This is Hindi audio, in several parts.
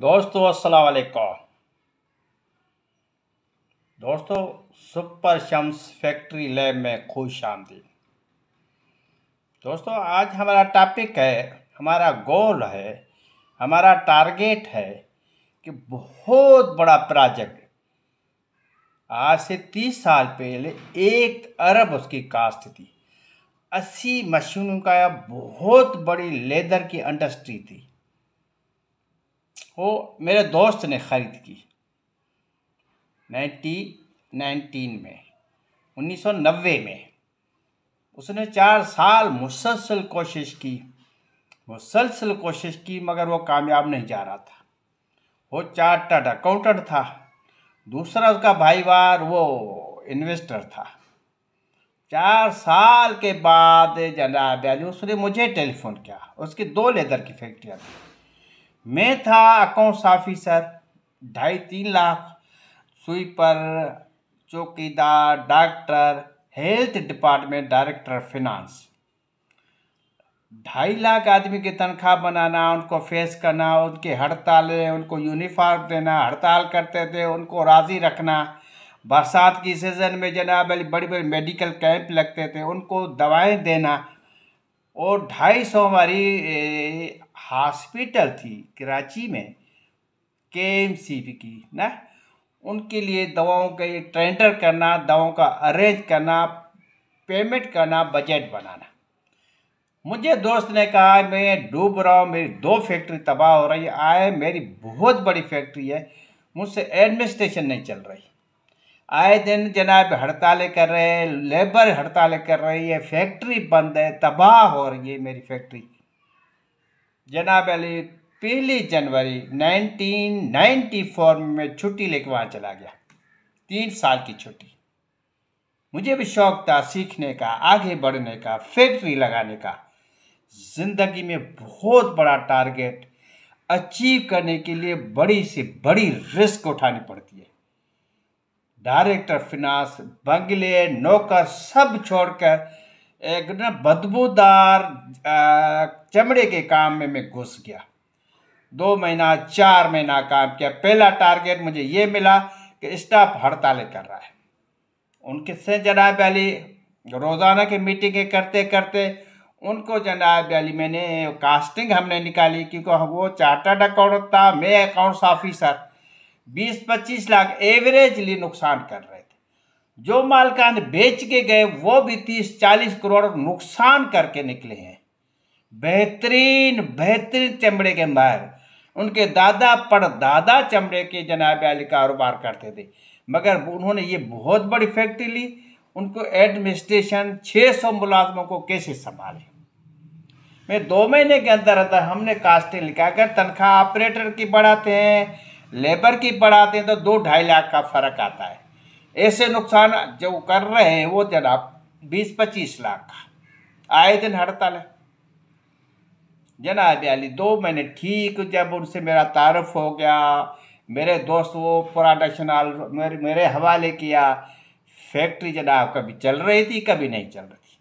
दोस्तों अस्सलाम वालेकुम दोस्तों सुपर शम्स फैक्ट्री लैब में खुश आमदी दोस्तों आज हमारा टॉपिक है हमारा गोल है हमारा टारगेट है कि बहुत बड़ा प्रोजेक्ट आज से तीस साल पहले एक अरब उसकी कास्ट थी अस्सी मशीनों का बहुत बड़ी लेदर की इंडस्ट्री थी वो मेरे दोस्त ने ख़रीद की नाइन्टी नाइनटीन में उन्नीस सौ नब्बे में उसने चार साल मुसलसल कोशिश की मुसलसल कोशिश की मगर वो कामयाब नहीं जा रहा था वो चार्टर्ड अकाउंटेंट था दूसरा उसका भाई बार वो इन्वेस्टर था चार साल के बाद जनाब उसने मुझे टेलीफोन किया उसकी दो लेदर की फैक्ट्रियाँ थी मैं था अकाउंट्स ऑफिसर ढाई तीन लाख स्वीपर चौकीदार doctor health department director finance ढाई लाख आदमी की तनख्वाह बनाना उनको फेस करना उनकी हड़तालें उनको यूनिफॉर्म देना हड़ताल करते थे उनको राज़ी रखना बरसात की सीज़न में जनाब बड़ी बड़ी मेडिकल कैंप लगते थे उनको दवाएं देना और ढाई सौ हमारी हॉस्पिटल थी कराची में के एम सी पी की ना उनके लिए दवाओं का ये ट्रेंडर करना दवाओं का अरेंज करना पेमेंट करना बजट बनाना मुझे दोस्त ने कहा मैं डूब रहा हूँ मेरी दो फैक्ट्री तबाह हो रही है आए मेरी बहुत बड़ी फैक्ट्री है मुझसे एडमिनिस्ट्रेशन नहीं चल रही आए दिन जनाब हड़तालें कर रहे हैं लेबर हड़तालें कर रही है फैक्ट्री बंद है तबाह हो रही है मेरी फैक्ट्री जनाब अली पहली जनवरी 1994 में छुट्टी लेकर वहाँ चला गया तीन साल की छुट्टी मुझे भी शौक था सीखने का आगे बढ़ने का फैक्ट्री लगाने का ज़िंदगी में बहुत बड़ा टारगेट अचीव करने के लिए बड़ी से बड़ी रिस्क उठानी पड़ती है डायरेक्टर फिनांस बंगले नौकर सब छोड़कर एकदम बदबूदार चमड़े के काम में मैं घुस गया दो महीना चार महीना काम किया पहला टारगेट मुझे ये मिला कि स्टाफ हड़तालें कर रहा है उनके से जनाब अली रोज़ाना की मीटिंगें करते करते उनको जनाब अली मैंने कास्टिंग हमने निकाली क्योंकि वो चार्टर्ड अकाउंट था मैं अकाउंट्स ऑफिसर बीस पच्चीस लाख एवरेजली नुकसान कर रहे जो मालकान बेच के गए वो भी तीस चालीस करोड़ नुकसान करके निकले हैं बेहतरीन बेहतरीन चमड़े के माहर उनके दादा परदादा चमड़े के जनाब अली कारोबार करते थे मगर उन्होंने ये बहुत बड़ी फैक्ट्री ली उनको एडमिनिस्ट्रेशन 600 मुलाजमों को कैसे संभाले मैं दो महीने के अंदर अंदर हमने लिखा लिखाकर तनख्वाह ऑपरेटर की बढ़ाते हैं लेबर की बढ़ाते हैं तो दो ढाई लाख का फर्क आता है ऐसे नुकसान जो कर रहे हैं वो जनाब बीस पच्चीस लाख का आए दिन हड़ताल है जनाब अली दो महीने ठीक जब उनसे मेरा तारफ़ हो गया मेरे दोस्त वो प्रोडक्शन मेरे मेरे हवाले किया फैक्ट्री जनाब कभी चल रही थी कभी नहीं चल रही थी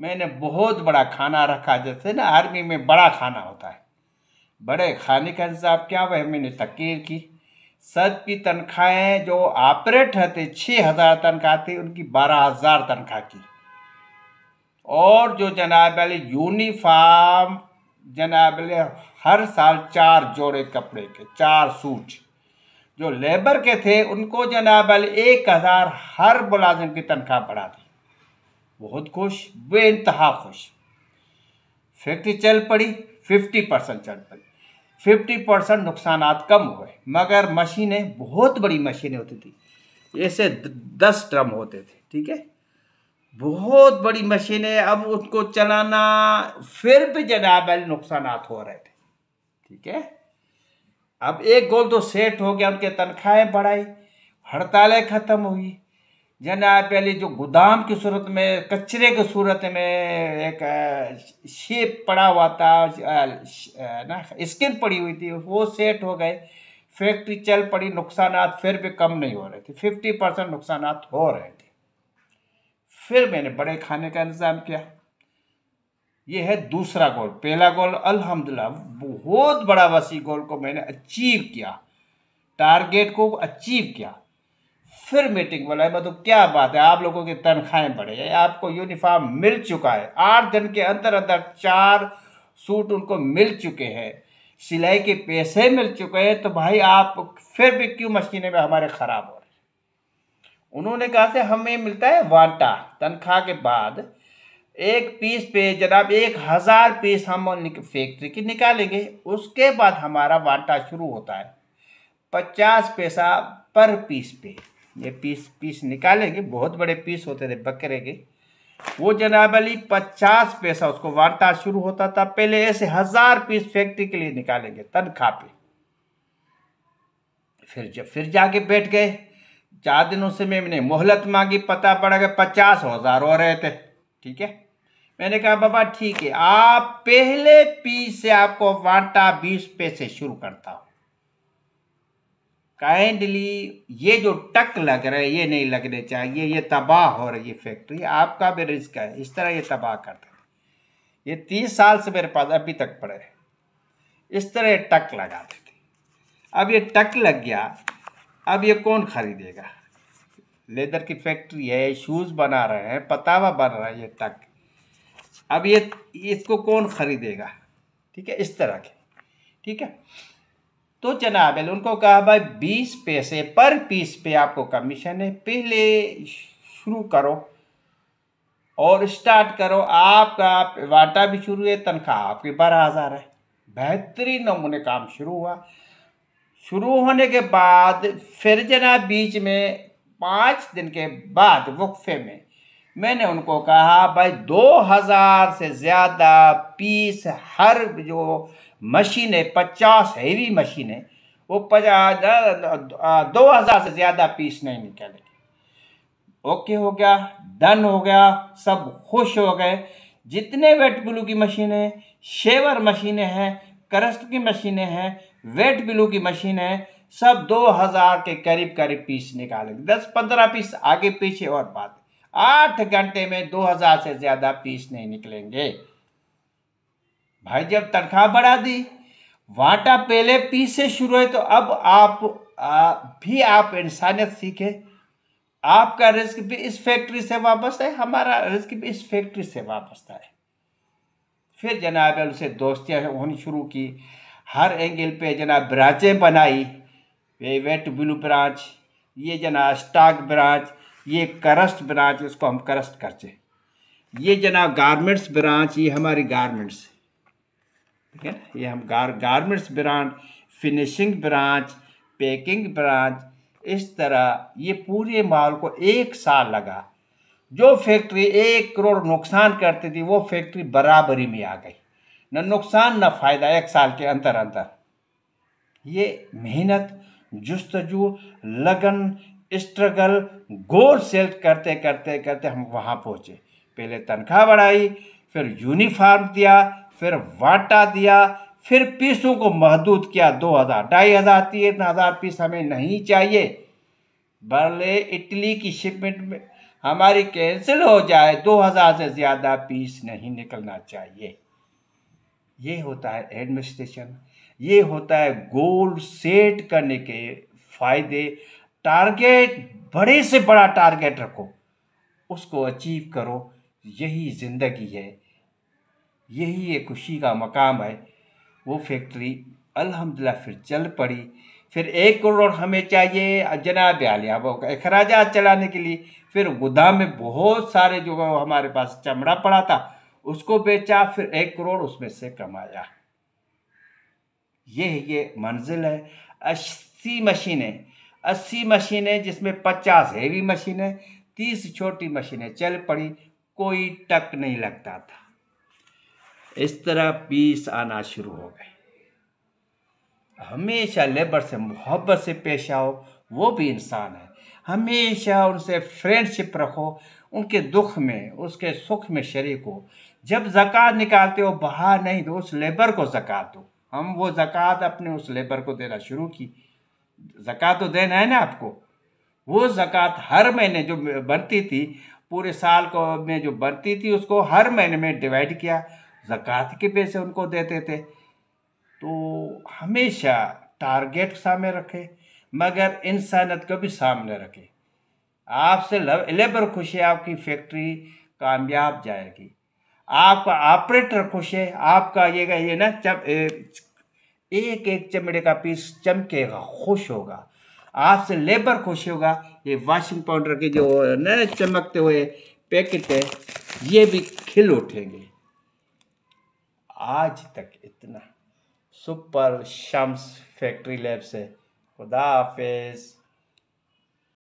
मैंने बहुत बड़ा खाना रखा जैसे ना आर्मी में बड़ा खाना होता है बड़े खाने का हिसाब क्या वह मैंने तकीर की सद की तनख्वाहें जो ऑपरेट थे छः हज़ार तनख्वाह थी उनकी बारह हज़ार तनख्वाह की और जो जनाब यूनिफार्म जनाब हर साल चार जोड़े कपड़े के चार सूट जो लेबर के थे उनको जनाब एक हज़ार हर मुलाजिम की तनख्वाह बढ़ा दी बहुत खुश बेानतहा खुश फैक्ट्री चल पड़ी फिफ्टी परसेंट चल पड़ी फिफ्टी परसेंट नुकसान कम हुए मगर मशीनें बहुत बड़ी मशीनें होती थी ऐसे दस ड्रम होते थे ठीक है बहुत बड़ी मशीनें अब उसको चलाना फिर भी जनाब नुकसान हो रहे थे ठीक है अब एक गोल तो सेट हो गया उनके तनख्वाहें बढ़ाई हड़तालें ख़त्म हुई जन पहले जो गोदाम की सूरत में कचरे की सूरत में एक शेप पड़ा हुआ था ना स्किन पड़ी हुई थी वो सेट हो गए फैक्ट्री चल पड़ी नुकसान फिर भी कम नहीं हो रहे थे फिफ्टी परसेंट नुकसान हो रहे थे फिर मैंने बड़े खाने का इंतज़ाम किया ये है दूसरा गोल पहला गोल अल्हम्दुलिल्लाह बहुत बड़ा वसी गोल को मैंने अचीव किया टारगेट को अचीव किया फिर मीटिंग बुलाए मतलब क्या बात है आप लोगों की तनख्वाहें बढ़े हैं आपको यूनिफॉर्म मिल चुका है आठ दिन के अंदर अंदर चार सूट उनको मिल चुके हैं सिलाई के पैसे मिल चुके हैं तो भाई आप फिर भी क्यों मशीनें में हमारे ख़राब हो रहे उन्होंने कहा से हमें मिलता है वाटा तनख्वाह के बाद एक पीस पे जनाब एक हज़ार पीस हम फैक्ट्री की निकालेंगे उसके बाद हमारा वाटा शुरू होता है पचास पैसा पर पीस पे ये पीस पीस निकालेंगे बहुत बड़े पीस होते थे बकरे के वो जनाब अली पचास पैसा उसको वार्ता शुरू होता था पहले ऐसे हजार पीस फैक्ट्री के लिए निकालेंगे तनख्वाह पे फिर जब फिर जाके बैठ गए चार दिनों से मैंने मोहलत मांगी पता पड़ा कि पचास हजार हो रहे थे ठीक है मैंने कहा बाबा ठीक है आप पहले पीस से आपको वाटा बीस पैसे शुरू करता हूँ काइंडली ये जो टक लग रहा है ये नहीं लगने चाहिए ये तबाह हो रही है फैक्ट्री आपका भी रिस्क है इस तरह ये तबाह कर देते ये तीस साल से मेरे पास अभी तक पड़े हैं इस तरह टक लगा देते अब ये टक लग गया अब ये कौन खरीदेगा लेदर की फैक्ट्री है शूज़ बना रहे हैं पतावा बन रहा है ये टक अब ये इसको कौन खरीदेगा ठीक है इस तरह के ठीक है तो जनाब उनको कहा भाई बीस पैसे पर पीस पे आपको कमीशन है पहले शुरू करो और स्टार्ट करो आपका वाटा भी शुरू है तनख्वाह आपकी बारह हज़ार है बेहतरीन नमूने काम शुरू हुआ शुरू होने के बाद फिर जना बीच में पाँच दिन के बाद वक्फे में मैंने उनको कहा भाई 2000 से ज़्यादा पीस हर जो मशीन है पचास हैवी मशीन है वो पचास दो हज़ार से ज़्यादा पीस नहीं निकले ओके हो गया डन हो गया सब खुश हो गए जितने वेट ब्लू की मशीनें शेवर मशीनें हैं करस्ट की मशीनें हैं वेट ब्लू की मशीनें सब 2000 के करीब करीब पीस निकालेंगे 10-15 पीस आगे पीछे और बात आठ घंटे में दो हजार से ज्यादा पीस नहीं निकलेंगे भाई जब तनख्वाह बढ़ा दी वाटा पहले पीस से शुरू है तो अब आप आ, भी आप इंसानियत सीखे आपका रिस्क भी इस फैक्ट्री से वापस है हमारा रिस्क भी इस फैक्ट्री से वापस है फिर जनाब उसे दोस्तियाँ होनी शुरू की हर एंगल पे जना ब्रांचें बनाई वे वेट ब्लू ब्रांच ये जना स्टॉक ब्रांच ये करस्ट ब्रांच इसको हम करस्ट करचे ये जनाब गारमेंट्स ब्रांच ये हमारी गारमेंट्स ठीक है ये हम गार garments branch finishing branch packing branch इस तरह ये पूरे माल को एक साल लगा जो फैक्ट्री एक करोड़ नुकसान करती थी वो फैक्ट्री बराबरी में आ गई न नुकसान न फ़ायदा एक साल के अंतर अंतर ये मेहनत जस्तजू लगन स्ट्रगल गोल सेट करते करते करते हम वहाँ पहुँचे पहले तनख्वाह बढ़ाई फिर यूनिफॉर्म दिया फिर वाटा दिया फिर पीसों को महदूद किया दो हज़ार ढाई हज़ार तीन हज़ार पीस हमें नहीं चाहिए बल्ले इटली की शिपमेंट में हमारी कैंसिल हो जाए दो हज़ार से ज़्यादा पीस नहीं निकलना चाहिए ये होता है एडमिनिस्ट्रेशन ये होता है गोल सेट करने के फ़ायदे टारगेट बड़े से बड़ा टारगेट रखो उसको अचीव करो यही ज़िंदगी है यही एक खुशी का मकाम है वो फैक्ट्री अलहमदिल्ला फिर चल पड़ी फिर एक करोड़ हमें चाहिए जनाब आलिया अखराज चलाने के लिए फिर गोदाम में बहुत सारे जो हमारे पास चमड़ा पड़ा था उसको बेचा फिर एक करोड़ उसमें से कमाया ये ये मंजिल है अस्सी मशीनें अस्सी मशीनें जिसमें पचास हैवी मशीनें तीस छोटी मशीनें चल पड़ी कोई टक नहीं लगता था इस तरह पीस आना शुरू हो गए हमेशा लेबर से मोहब्बत से पेश आओ वो भी इंसान है हमेशा उनसे फ्रेंडशिप रखो उनके दुख में उसके सुख में शरीक हो जब जक़ात निकालते हो बाहर नहीं दो तो उस लेबर को जक़ात दो हम वो जक़ात अपने उस लेबर को देना शुरू की जक़ात तो देना है ना आपको वो जक़ात हर महीने जो बनती थी पूरे साल को में जो बनती थी उसको हर महीने में डिवाइड किया जक़ात के पैसे उनको देते थे तो हमेशा टारगेट सामने रखे मगर इंसानियत को भी सामने रखे आपसे लेबर खुश है आपकी फैक्ट्री कामयाब जाएगी आपका ऑपरेटर खुश है आपका ये ये ना जब एक एक चमड़े का पीस चमकेगा खुश होगा आपसे लेबर खुश होगा ये वॉशिंग पाउडर के जो नए चमकते हुए पैकेट है ये भी खिल उठेंगे आज तक इतना सुपर शम्स फैक्ट्री लैब से खुदा हाफिज़